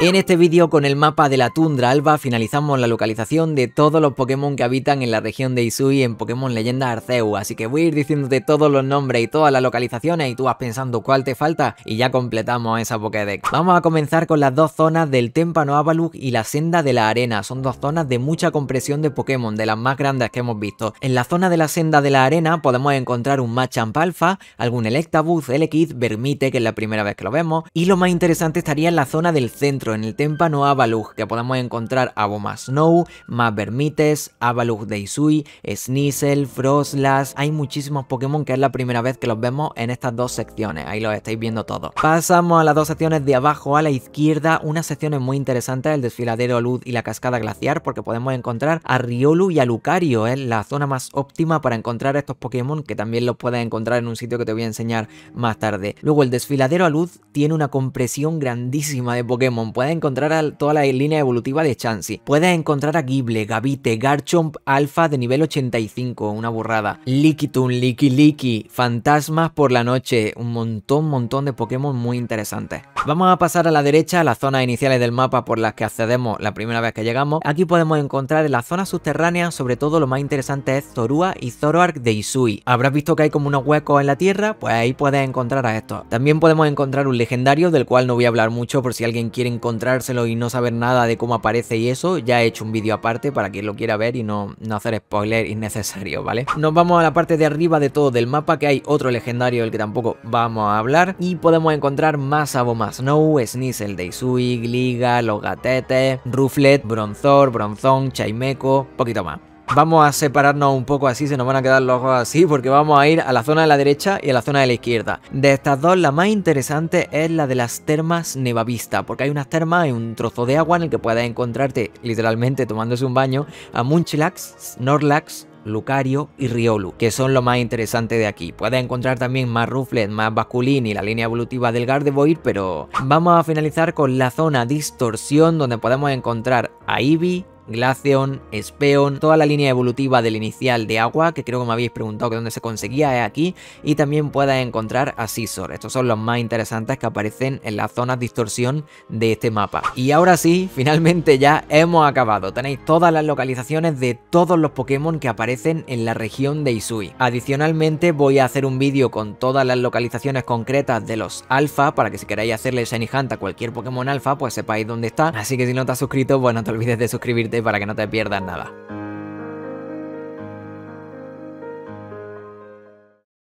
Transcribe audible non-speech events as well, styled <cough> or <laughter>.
En este vídeo con el mapa de la tundra alba finalizamos la localización de todos los Pokémon que habitan en la región de Isui en Pokémon Leyenda Arceus, así que voy a ir diciéndote todos los nombres y todas las localizaciones y tú vas pensando cuál te falta y ya completamos esa Pokédex. Vamos a comenzar con las dos zonas del Témpano Avalug y la Senda de la Arena, son dos zonas de mucha compresión de Pokémon, de las más grandes que hemos visto. En la zona de la Senda de la Arena podemos encontrar un Machamp Alpha, algún Electabuzz, Elekid, Vermite, que es la primera vez que lo vemos, y lo más interesante estaría en la zona del centro, en el témpano Avalug, que podemos encontrar a Bomasnow, Mavermites, Avalug de Isui, Sneasel, Froslas. Hay muchísimos Pokémon que es la primera vez que los vemos en estas dos secciones. Ahí los estáis viendo todos. Pasamos a las dos secciones de abajo a la izquierda. Unas secciones muy interesante el desfiladero a Luz y la cascada glaciar, porque podemos encontrar a Riolu y a Lucario. Es ¿eh? la zona más óptima para encontrar estos Pokémon, que también los puedes encontrar en un sitio que te voy a enseñar más tarde. Luego el desfiladero a luz tiene una compresión grandísima de Pokémon. Puedes encontrar a toda la línea evolutiva de Chansey. Puedes encontrar a Gible, Gavite, Garchomp Alpha de nivel 85, una burrada. Likitun, Likiliki, Fantasmas por la noche. Un montón, montón de Pokémon muy interesantes. Vamos a pasar a la derecha, a las zonas iniciales del mapa por las que accedemos la primera vez que llegamos. Aquí podemos encontrar en las zonas subterráneas, sobre todo lo más interesante es Zorua y Zoroark de Isui. Habrás visto que hay como unos huecos en la tierra, pues ahí puedes encontrar a estos. También podemos encontrar un legendario del cual no voy a hablar mucho por si si alguien quiere encontrárselo y no saber nada de cómo aparece y eso, ya he hecho un vídeo aparte para quien lo quiera ver y no, no hacer spoiler innecesario, ¿vale? Nos vamos a la parte de arriba de todo del mapa, que hay otro legendario del que tampoco vamos a hablar, y podemos encontrar más Abomas Snow, Sneasel, Deisui, Gliga, Logatete, gatetes, Ruflet, Bronzor, Bronzón, Chaimeco, poquito más. Vamos a separarnos un poco así, se nos van a quedar los ojos así, porque vamos a ir a la zona de la derecha y a la zona de la izquierda. De estas dos, la más interesante es la de las termas nevavista, porque hay unas termas y un trozo de agua en el que puedes encontrarte, literalmente tomándose un baño, a Munchilax, Norlax, Lucario y Riolu, que son lo más interesante de aquí. Puedes encontrar también más Rufflet, más Basculin y la línea evolutiva del Gardevoir, pero vamos a finalizar con la zona distorsión donde podemos encontrar a Eevee, Glaceon, Speon, toda la línea evolutiva del inicial de agua, que creo que me habéis preguntado que dónde se conseguía, es aquí, y también puedes encontrar a Scizor. Estos son los más interesantes que aparecen en las zonas de distorsión de este mapa. Y ahora sí, <laughs> finalmente ya hemos acabado. Tenéis todas las localizaciones de todos los Pokémon que aparecen en la región de Isui. Adicionalmente voy a hacer un vídeo con todas las localizaciones concretas de los alfa, para que si queréis hacerle Shiny Hunt a cualquier Pokémon alfa, pues sepáis dónde está. Así que si no te has suscrito, bueno, no te olvides de suscribirte para que no te pierdas nada.